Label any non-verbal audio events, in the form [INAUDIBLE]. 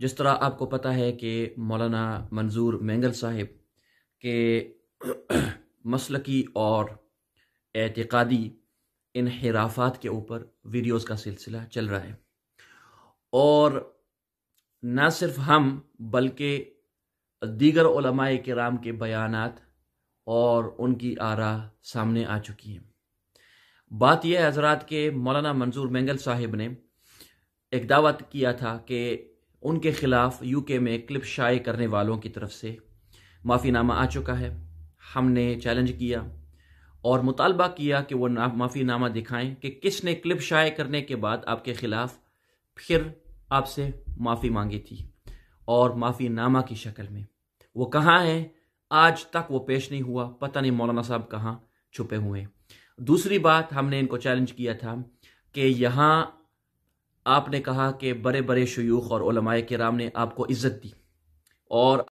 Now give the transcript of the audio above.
जिस तरह आपको पता है कि मौलाना मंजूर मैंगल साहब के [CLEARS THROAT] मसलकी और एतकादी इनहराफात के ऊपर वीडियोस का सिलसिला चल रहा है और न सिर्फ हम बल्कि दीगर ओलमाए कराम के बयानात और उनकी आरा सामने आ चुकी हैं बात यह हजरात के मौलाना मंजूर मैंगल साहिब ने एक दावा किया था कि उनके खिलाफ यूके में क्लिप शाये करने वालों की तरफ से माफ़ीनामा आ चुका है हमने चैलेंज किया और मुतालबा किया कि वह माफ़ीनामा दिखाएं कि किसने क्लिप शाये करने के बाद आपके ख़िलाफ़ फिर आपसे माफ़ी मांगी थी और माफ़ीनामा की शक्ल में वो कहाँ हैं आज तक वो पेश नहीं हुआ पता नहीं मौलाना साहब कहाँ छुपे हुए हैं दूसरी बात हमने इनको चैलेंज किया था कि यहाँ आपने कहा कि बड़े बड़े शयूख और के राम ने आपको इज़्ज़त दी और